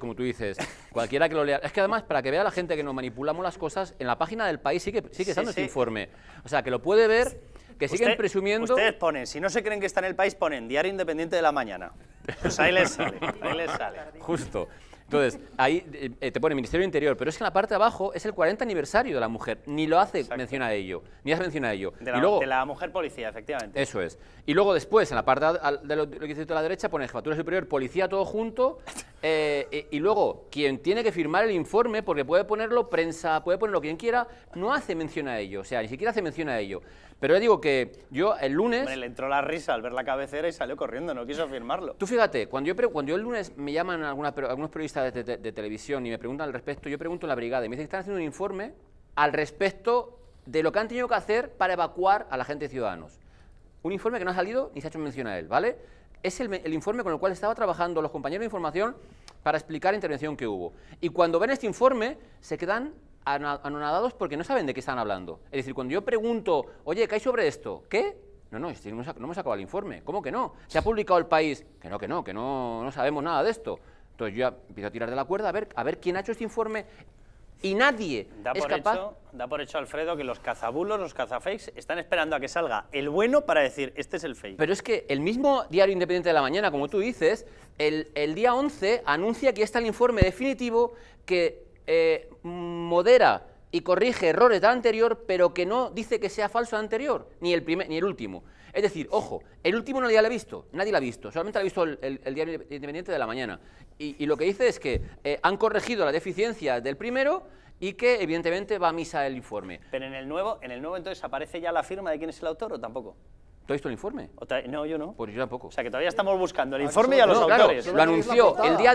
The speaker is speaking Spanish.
como tú dices, cualquiera que lo lea. Es que además, para que vea la gente que nos manipulamos las cosas, en la página del país sigue, sigue estando este informe. O sea, que lo puede ver, que siguen presumiendo. Ustedes ponen, si no se creen que está en el país, ponen Diario Independiente de la Mañana. Pues ahí les sale, ahí les sale. Justo. Entonces, ahí eh, te pone Ministerio del Interior, pero es que en la parte de abajo es el 40 aniversario de la mujer. Ni lo hace mención a ello, ni hace mención a ello. De la, luego, la mujer policía, efectivamente. Eso es. Y luego después, en la parte de lo, que dice a la derecha, pone Jefatura Superior, Policía, todo junto. Eh, y, luego, quien tiene que firmar el informe, porque puede ponerlo prensa, puede ponerlo quien quiera, no hace mención a ello. O sea, ni siquiera hace mención a ello. Pero ya digo que yo el lunes... le entró la risa al ver la cabecera y salió corriendo, no quiso firmarlo. Tú fíjate, cuando yo, cuando yo el lunes me llaman alguna, algunos periodistas de, televisión y me preguntan al respecto, yo pregunto a la brigada y me dicen que están haciendo un informe al respecto de lo que han tenido que hacer para evacuar a la gente de Ciudadanos. Un informe que no ha salido ni se ha hecho mención a él, ¿vale? Es el, informe con el cual estaba trabajando los compañeros de información para explicar la intervención que hubo. Y cuando ven este informe, se quedan anonadados porque no saben de qué están hablando. Es decir, cuando yo pregunto, oye, ¿qué hay sobre esto? ¿Qué? No, no, no hemos acabado el informe. ¿Cómo que no? Se ha publicado el país. Que no, que no, que no, no sabemos nada de esto. Entonces yo empiezo a tirar de la cuerda a ver, a ver quién ha hecho este informe y nadie da es por capaz... Hecho, da por hecho, Alfredo, que los cazabulos, los cazafakes, están esperando a que salga el bueno para decir, este es el fake. Pero es que el mismo diario Independiente de la Mañana, como tú dices, el, día 11 anuncia que está el informe definitivo que eh, modera y corrige errores del anterior, pero que no dice que sea falso el anterior, ni el, primer, ni el último. Es decir, ojo, el último nadie lo ha visto, nadie lo ha visto, solamente lo ha visto el, diario independiente de la mañana. Y, lo que dice es que eh, han corregido la deficiencia del primero y que evidentemente va a misa el informe. Pero en el nuevo, en el nuevo entonces aparece ya la firma de quién es el autor o tampoco. ¿Tú has visto el informe? No, yo no. Pues yo tampoco. O sea, que todavía estamos buscando el informe y a los autores. lo anunció el día